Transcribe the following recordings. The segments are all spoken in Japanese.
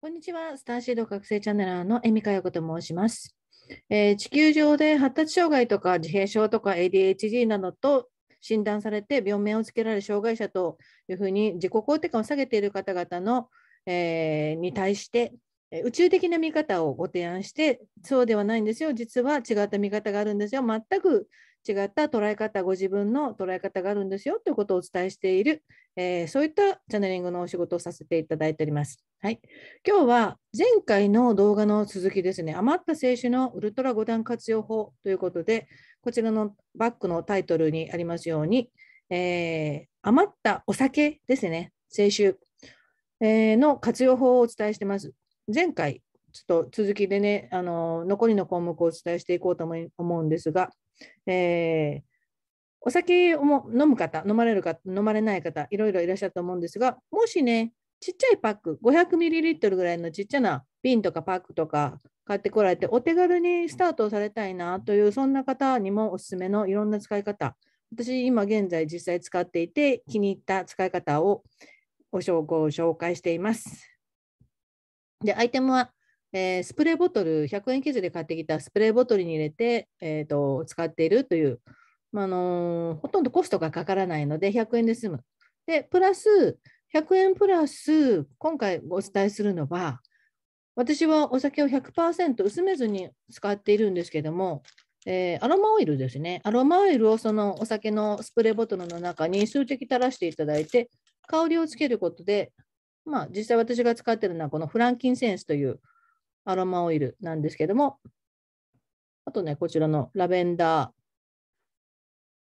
こんにちは。スターシード学生チャンネルのエミカヨコと申します、えー、地球上で発達障害とか自閉症とか ADHD などと診断されて病名をつけられる障害者というふうに自己肯定感を下げている方々の、えー、に対して宇宙的な見方をご提案して、そうではないんですよ、実は違った見方があるんですよ、全く違った捉え方、ご自分の捉え方があるんですよということをお伝えしている、えー、そういったチャネリングのお仕事をさせていただいております。はい、今日は前回の動画の続きですね、余った青春のウルトラ5段活用法ということで、こちらのバックのタイトルにありますように、えー、余ったお酒ですね、青春、えー、の活用法をお伝えしてます。前回、ちょっと続きでね、あの残りの項目をお伝えしていこうと思うんですが、えー、お酒をも飲む方、飲まれる方、飲まれない方、いろいろいらっしゃると思うんですが、もしね、ちっちゃいパック、500ミリリットルぐらいのちっちゃな瓶とかパックとか買ってこられて、お手軽にスタートをされたいなという、そんな方にもおすすめのいろんな使い方、私、今現在実際使っていて、気に入った使い方をご紹介しています。で、アイテムは、えー、スプレーボトル、100円生地で買ってきたスプレーボトルに入れて、えーと、と使っているという、まあのー、ほとんどコストがかからないので、100円で済む。で、プラス、100円プラス、今回お伝えするのは、私はお酒を100%薄めずに使っているんですけども、えー、アロマオイルですね。アロマオイルをそのお酒のスプレーボトルの中に数滴垂らしていただいて、香りをつけることでまあ、実際私が使っているのはこのフランキンセンスというアロマオイルなんですけども、あとね、こちらのラベンダー、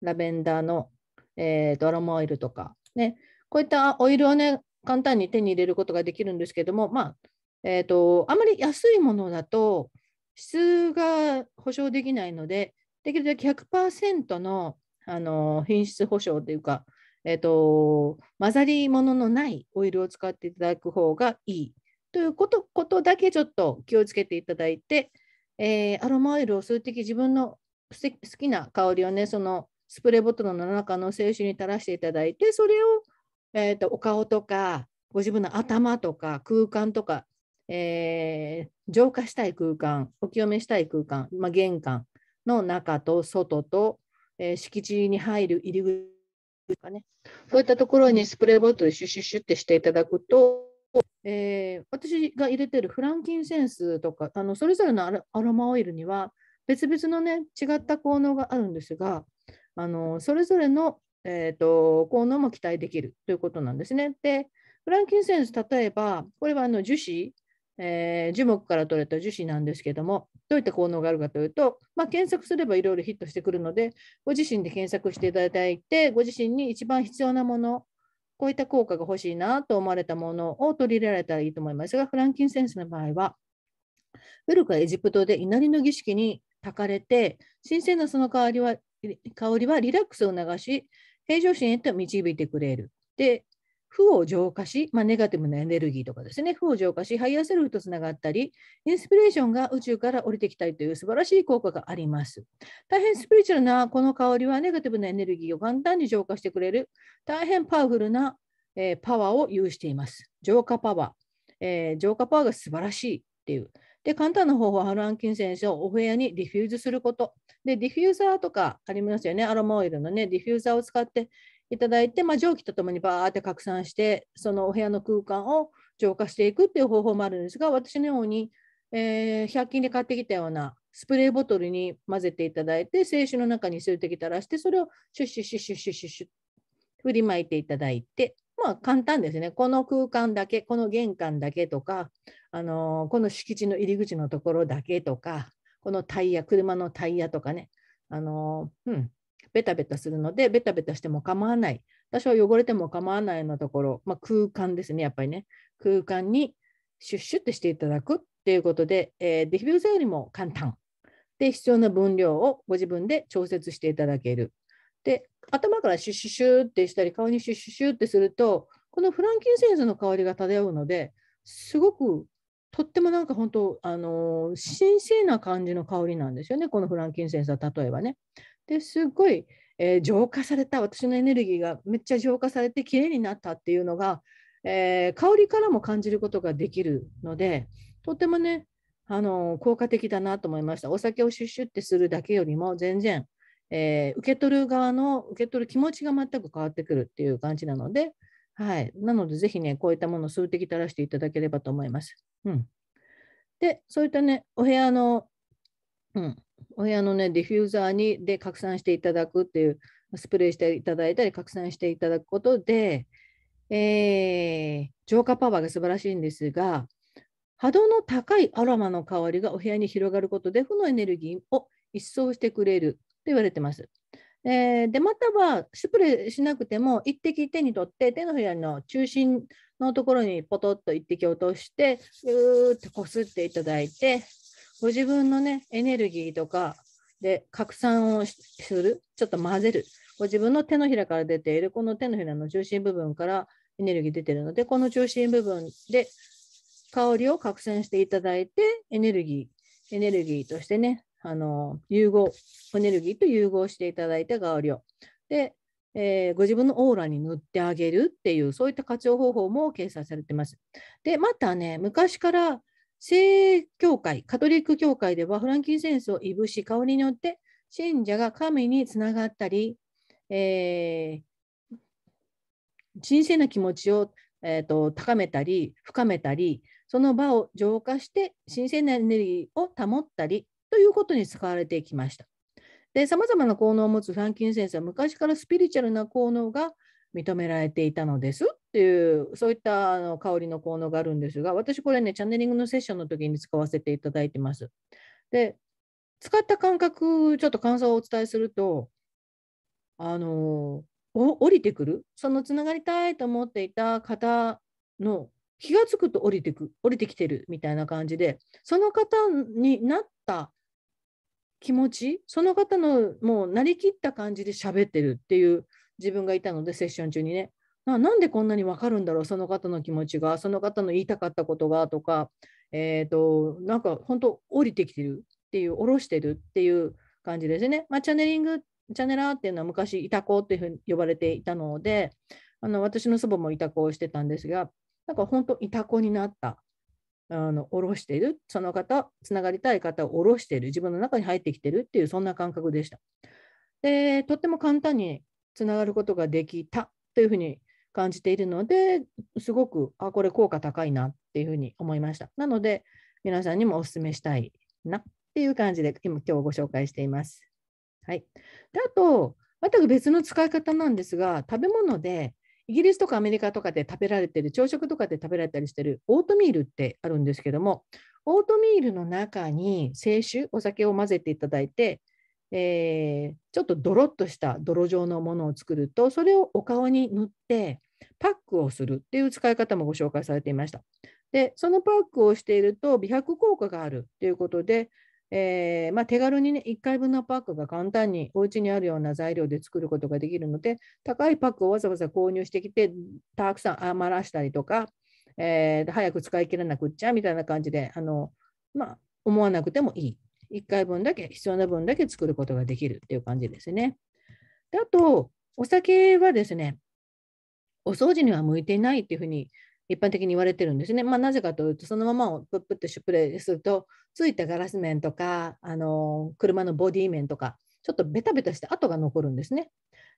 ラベンダーの、えーと、アロマオイルとか、ね、こういったオイルをね、簡単に手に入れることができるんですけども、まあ、えっ、ー、と、あまり安いものだと、質が保証できないので、できるだけ100%のあの品質保証というか、えっ、と、混ざり物のないオイルを使っていただく方がいいということことだけちょっと気をつけていただいて、えー、アロマオイルを数滴自分の好きな香りをね、そのスプレーボトルの中の清酒に垂らしていただいて、それを、えーと、お顔とか、ご自分の頭とか空間とか、えー、浄化したい空間、お清めしたい空間、まあ、玄関の中と外と、えー、敷地に入る入り口いうかね、そういったところにスプレーボトルシュシュシュってしていただくと、えー、私が入れてるフランキンセンスとか、あのそれぞれのアロマオイルには、別々のね、違った効能があるんですが、あのそれぞれの、えーと、と効能も期待できるということなんですね。で、フランキンセンス、例えば、これはあの樹脂、えー、樹木から取れた樹脂なんですけども、どういった効能があるかというと、まあ、検索すればいろいろヒットしてくるので、ご自身で検索していただいて、ご自身に一番必要なもの、こういった効果が欲しいなと思われたものを取り入れられたらいいと思いますが、フランキンセンスの場合は、古くはエジプトで稲荷の儀式にたかれて、神聖なその香りは香りはリラックスを促し、平常心へと導いてくれる。で、負を浄化し、まあ、ネガティブなエネルギーとかですね、負を浄化し、ハイヤーセルフとつながったり、インスピレーションが宇宙から降りてきたりという素晴らしい効果があります。大変スピリチュアルなこの香りは、ネガティブなエネルギーを簡単に浄化してくれる、大変パワフルな、えー、パワーを有しています。浄化パワー、えー、浄化パワーが素晴らしいっていう。で、簡単な方法は、ハルアンキンセンをお部屋にディフューズすること。で、ディフューザーとかありますよね。アロマオイルのね、ディフューザーを使って、いただいて、まあ、蒸気とともにバーって拡散してそのお部屋の空間を浄化していくっていう方法もあるんですが私のように、えー、100均で買ってきたようなスプレーボトルに混ぜていただいて清酒の中にて滴垂らしてそれをシュッシュッシュッシュッシュッシュッシュッ振りまいていただいてまあ簡単ですねこの空間だけこの玄関だけとか、あのー、この敷地の入り口のところだけとかこのタイヤ車のタイヤとかねあのー、うんベタベタするので、ベタベタしても構わない。多少汚れても構わないようなところ、まあ、空間ですね、やっぱりね。空間にシュッシュッてしていただくっていうことで、えー、デフューザーよりも簡単。で、必要な分量をご自分で調節していただける。で、頭からシュッシュッシュッてしたり、顔にシュッシュッシュッてすると、このフランキンセンスの香りが漂うので、すごくとってもなんか本当あのー、神聖な感じの香りなんですよねこのフランキンセンスは例えばねですごい、えー、浄化された私のエネルギーがめっちゃ浄化されて綺麗になったっていうのが、えー、香りからも感じることができるのでとてもねあの効果的だなと思いましたお酒をシュッシュってするだけよりも全然、えー、受け取る側の受け取る気持ちが全く変わってくるっていう感じなので、はい、なのでぜひねこういったものを数滴垂らしていただければと思います。うん、でそういったねお部屋の、うん、お部屋のね、ディフューザーにで拡散していただくっていう、スプレーしていただいたり、拡散していただくことで、えー、浄化パワーが素晴らしいんですが、波動の高いアロマの香りがお部屋に広がることで、負のエネルギーを一掃してくれると言われてます。えー、で、またはスプレーしなくても、一滴手に取って、手のひらの中心のところにポトッと一滴落として、うーってこすっていただいて、ご自分のね、エネルギーとかで拡散をする、ちょっと混ぜる。ご自分の手のひらから出ている、この手のひらの中心部分からエネルギー出てるので、この中心部分で香りを拡散していただいて、エネルギー、エネルギーとしてね、あの、融合、エネルギーと融合していただいた香りを。で、えー、ご自分のオーラに塗ってあげるっていう、そういった活用方法も掲載されてます。で、またね、昔から聖教会、カトリック教会ではフランキンセンスをいぶし、香りによって信者が神につながったり、えー、神聖な気持ちを、えーと、高めたり、深めたり、その場を浄化して神聖なエネルギーを保ったりということに使われてきました。で、さまざまな効能を持つフランキンセンスは昔からスピリチュアルな効能が認められていたのですっていうそういったあの香りの効能があるんですが私これねチャネリングのセッションの時に使わせていただいてます。で使った感覚ちょっと感想をお伝えするとあの降りてくるそのつながりたいと思っていた方の気が付くと降りてく降りてきてるみたいな感じでその方になった気持ちその方のもうなりきった感じで喋ってるっていう自分がいたので、セッション中にね。なんでこんなに分かるんだろう、その方の気持ちが、その方の言いたかったことがとか、えっ、ー、と、なんか本当、降りてきてるっていう、下ろしてるっていう感じですね。まあ、チャネリング、チャネラーっていうのは昔、いた子っていうふうに呼ばれていたので、あの私の祖母もいた子をしてたんですが、なんか本当、いた子になった。あの下ろしている、その方、つながりたい方を下ろしている、自分の中に入ってきてるっていう、そんな感覚でした。で、とっても簡単につながることができたというふうに感じているのですごくあこれ効果高いなっていうふうに思いましたなので皆さんにもお勧めしたいなっていう感じで今今日ご紹介しています。はい、であと全く別の使い方なんですが食べ物でイギリスとかアメリカとかで食べられてる朝食とかで食べられたりしてるオートミールってあるんですけどもオートミールの中に清酒お酒を混ぜていただいてえー、ちょっとドロッとした泥状のものを作るとそれをお顔に塗ってパックをするっていう使い方もご紹介されていました。でそのパックをしていると美白効果があるということで、えー、まあ、手軽にね1回分のパックが簡単にお家にあるような材料で作ることができるので高いパックをわざわざ購入してきてたくさん余らしたりとか、えー、早く使い切らなくっちゃみたいな感じであの、まあ、思わなくてもいい1回分だけ、必要な分だけ作ることができるっていう感じですね。であと、お酒はですね、お掃除には向いていないっていうふうに一般的に言われてるんですね。まあ、なぜかというと、そのままをプップってシュプレーすると、ついたガラス面とか、あの車のボディ面とか、ちょっとベタベタして跡が残るんですね。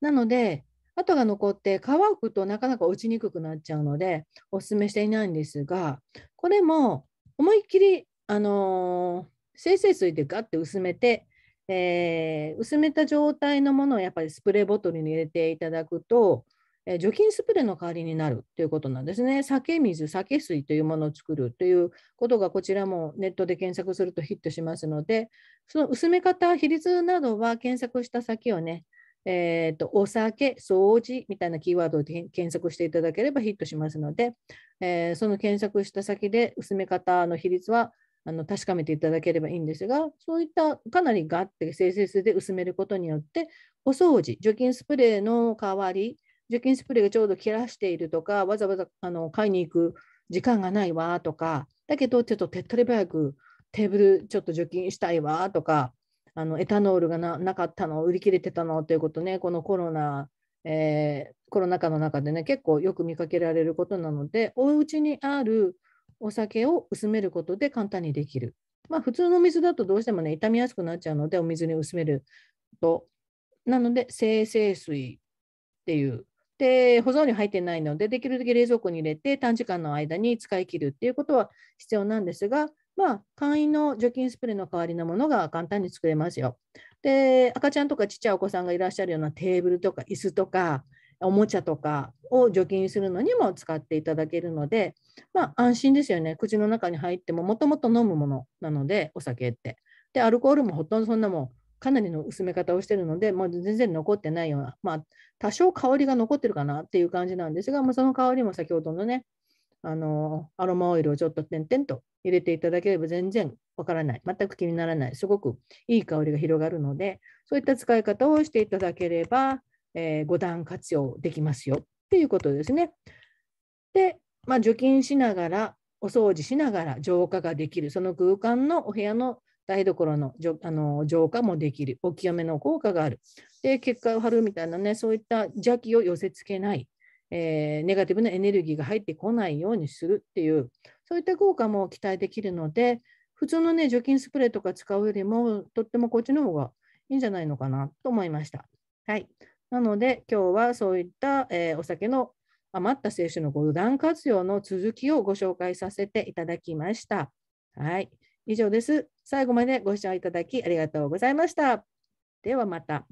なので、跡が残って乾くとなかなか落ちにくくなっちゃうので、お勧めしていないんですが、これも思いっきり、あの精製水でガッて薄めて、えー、薄めた状態のものをやっぱりスプレーボトルに入れていただくと、えー、除菌スプレーの代わりになるということなんですね。酒水、酒水というものを作るということが、こちらもネットで検索するとヒットしますので、その薄め方、比率などは検索した先をね、えーと、とお酒、掃除みたいなキーワードで検索していただければヒットしますので、えー、その検索した先で薄め方の比率はあの確かめていただければいいんですが、そういったかなりガッて成節で薄めることによって、お掃除、除菌スプレーの代わり、除菌スプレーがちょうど切らしているとか、わざわざあの買いに行く時間がないわとか、だけどちょっと手っ取り早くテーブルちょっと除菌したいわとか、あのエタノールがなかったの、売り切れてたのということね、このコロナ、えー、コロナ禍の中でね、結構よく見かけられることなので、お家にあるお酒を薄めることで簡単にできる。まあ、普通の水だとどうしてもね、傷みやすくなっちゃうので、お水に薄めると。なので、生成水っていう。で、保存に入ってないので、できるだけ冷蔵庫に入れて、短時間の間に使い切るっていうことは必要なんですが、まあ、簡易の除菌スプレーの代わりのものが簡単に作れますよ。で、赤ちゃんとかちっちゃいお子さんがいらっしゃるようなテーブルとか椅子とか、おもちゃとかを除菌するのにも使っていただけるので、まあ、安心ですよね口の中に入ってももともと飲むものなのでお酒って。でアルコールもほとんどそんなもんかなりの薄め方をしてるので、ま全然残ってないような、まあ、多少香りが残ってるかなっていう感じなんですが、まあ、その香りも先ほどのね、あのアロマオイルをちょっと点々と入れていただければ全然わからない、全く気にならない、すごくいい香りが広がるので、そういった使い方をしていただければ、えー、5段活用できますよっていうことですね。で、まあ、除菌しながら、お掃除しながら浄化ができる、その空間のお部屋の台所のあの浄化もできる、お清めの効果がある、で結果を張るみたいなね、そういった邪気を寄せつけない、えー、ネガティブなエネルギーが入ってこないようにするっていう、そういった効果も期待できるので、普通のね、除菌スプレーとか使うよりも、とってもこっちの方がいいんじゃないのかなと思いました。はい。なので今日はそういった、えー、お酒の余った清酒の五段活用の続きをご紹介させていただきました。はい、以上です。最後までご視聴いただきありがとうございました。ではまた。